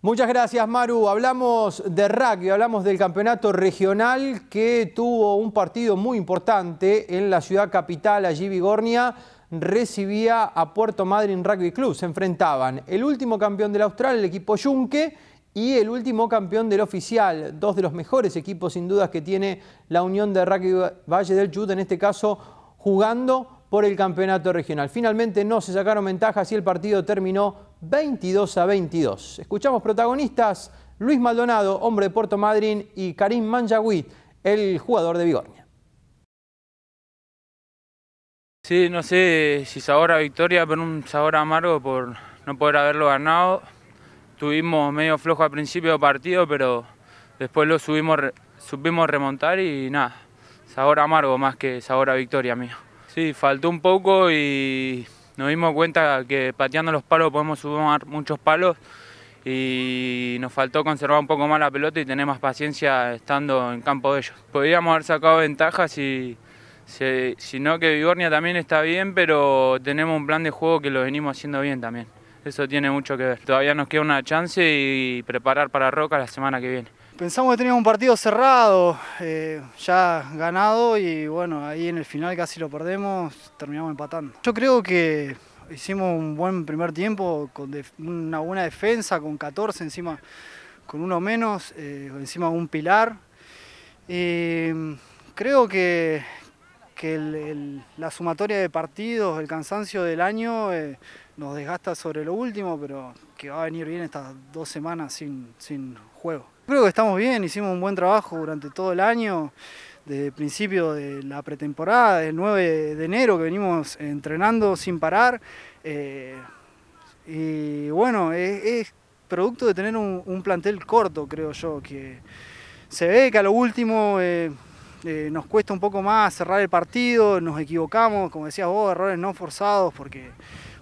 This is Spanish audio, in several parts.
Muchas gracias Maru. Hablamos de rugby, hablamos del campeonato regional que tuvo un partido muy importante en la ciudad capital, allí Vigornia, recibía a Puerto Madryn Rugby Club. Se enfrentaban el último campeón del Austral, el equipo Yunque, y el último campeón del oficial, dos de los mejores equipos sin dudas que tiene la Unión de Rugby Valle del Chute, en este caso jugando por el campeonato regional. Finalmente no se sacaron ventajas y el partido terminó 22 a 22. Escuchamos protagonistas Luis Maldonado, hombre de Puerto Madryn, y Karim Manjahuit, el jugador de Bigornia. Sí, no sé si sabor a victoria, pero un sabor amargo por no poder haberlo ganado. Tuvimos medio flojo al principio del partido, pero después lo subimos, supimos remontar y nada, sabor amargo más que sabor a victoria mío. Sí, faltó un poco y nos dimos cuenta que pateando los palos podemos sumar muchos palos y nos faltó conservar un poco más la pelota y tener más paciencia estando en campo de ellos. Podríamos haber sacado ventajas y si, no que Vigornia también está bien, pero tenemos un plan de juego que lo venimos haciendo bien también. Eso tiene mucho que ver. Todavía nos queda una chance y preparar para Roca la semana que viene. Pensamos que teníamos un partido cerrado, eh, ya ganado y bueno, ahí en el final casi lo perdemos, terminamos empatando. Yo creo que hicimos un buen primer tiempo, con una buena defensa, con 14 encima, con uno menos, eh, encima un pilar. Eh, creo que, la sumatoria de partidos, el cansancio del año nos desgasta sobre lo último, pero que va a venir bien estas dos semanas sin juego. Creo que estamos bien, hicimos un buen trabajo durante todo el año, desde el principio de la pretemporada, del 9 de enero que venimos entrenando sin parar. Eh, y bueno, es, producto de tener un, plantel corto, creo yo, que se ve que a lo último eh, eh, nos cuesta un poco más cerrar el partido, nos equivocamos, como decías vos, errores no forzados, porque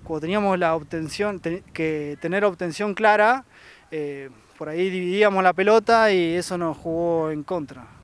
cuando teníamos la obtención, que tener obtención clara, eh, por ahí dividíamos la pelota y eso nos jugó en contra.